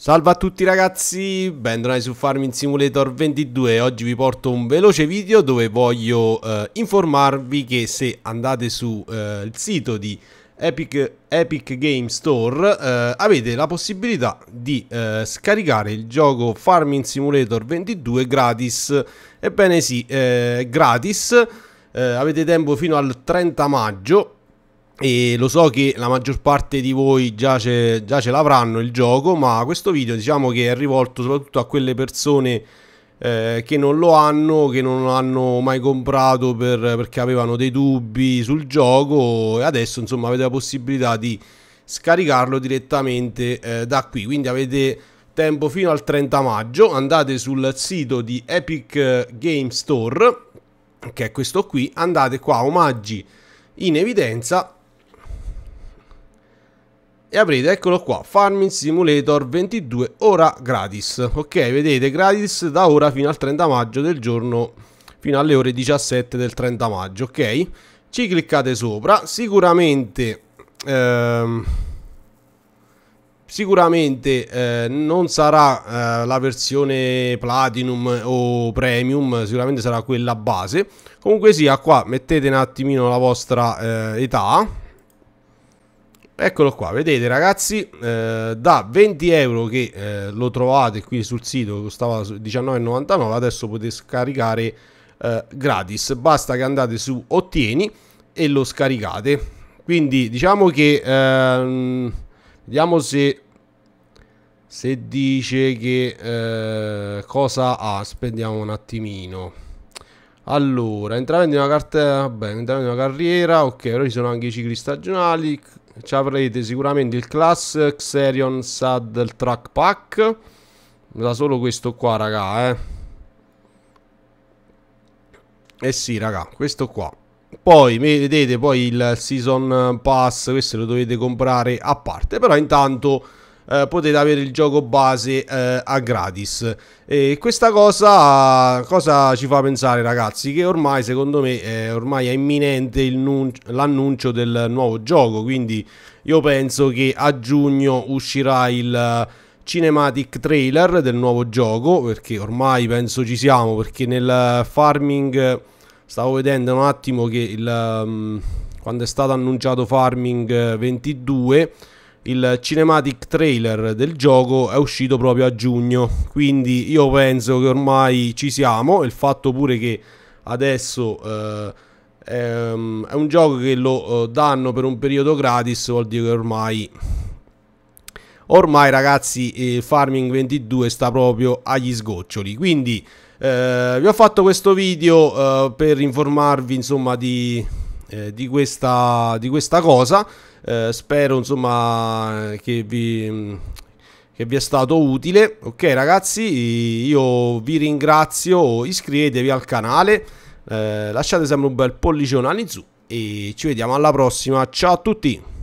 Salve a tutti ragazzi, bentornati su Farming Simulator 22 Oggi vi porto un veloce video dove voglio eh, informarvi che se andate sul eh, sito di Epic, Epic Game Store eh, Avete la possibilità di eh, scaricare il gioco Farming Simulator 22 gratis Ebbene sì, eh, gratis eh, Avete tempo fino al 30 maggio e lo so che la maggior parte di voi già ce, già ce l'avranno il gioco, ma questo video diciamo che è rivolto soprattutto a quelle persone eh, che non lo hanno, che non hanno mai comprato per, perché avevano dei dubbi sul gioco e adesso insomma avete la possibilità di scaricarlo direttamente eh, da qui, quindi avete tempo fino al 30 maggio, andate sul sito di Epic Game Store che è questo qui, andate qua omaggi in evidenza e aprite eccolo qua farming simulator 22 ora gratis ok vedete gratis da ora fino al 30 maggio del giorno fino alle ore 17 del 30 maggio ok ci cliccate sopra sicuramente ehm, sicuramente eh, non sarà eh, la versione platinum o premium sicuramente sarà quella base comunque sia qua mettete un attimino la vostra eh, età Eccolo qua, vedete ragazzi, eh, da 20 euro che eh, lo trovate qui sul sito, costava 19,99, adesso potete scaricare eh, gratis, basta che andate su ottieni e lo scaricate. Quindi diciamo che, ehm, vediamo se, se dice che eh, cosa ha, spendiamo un attimino. Allora, entramenti in una carta, bene entramenti in una carriera, ok, ora ci sono anche i cicli stagionali, ci avrete sicuramente il Class Xerion Saddle Track Pack. Da solo questo qua, raga, eh. Eh sì, raga, questo qua. Poi vedete poi il Season Pass, questo lo dovete comprare a parte, però intanto eh, potete avere il gioco base eh, a gratis e questa cosa, cosa ci fa pensare ragazzi che ormai secondo me eh, ormai è imminente l'annuncio del nuovo gioco quindi io penso che a giugno uscirà il eh, cinematic trailer del nuovo gioco perché ormai penso ci siamo perché nel farming stavo vedendo un attimo che il, mm, quando è stato annunciato farming 22 eh, il cinematic trailer del gioco è uscito proprio a giugno, quindi io penso che ormai ci siamo, il fatto pure che adesso eh, è, ehm, è un gioco che lo eh, danno per un periodo gratis vuol dire che ormai ormai ragazzi eh, Farming 22 sta proprio agli sgoccioli quindi eh, vi ho fatto questo video eh, per informarvi insomma di eh, di, questa, di, questa, cosa. Eh, spero insomma che vi, che vi è stato utile. Ok ragazzi, io vi ringrazio, iscrivetevi al canale, eh, lasciate sempre un bel pollicione all'inzù e ci vediamo alla prossima. Ciao a tutti!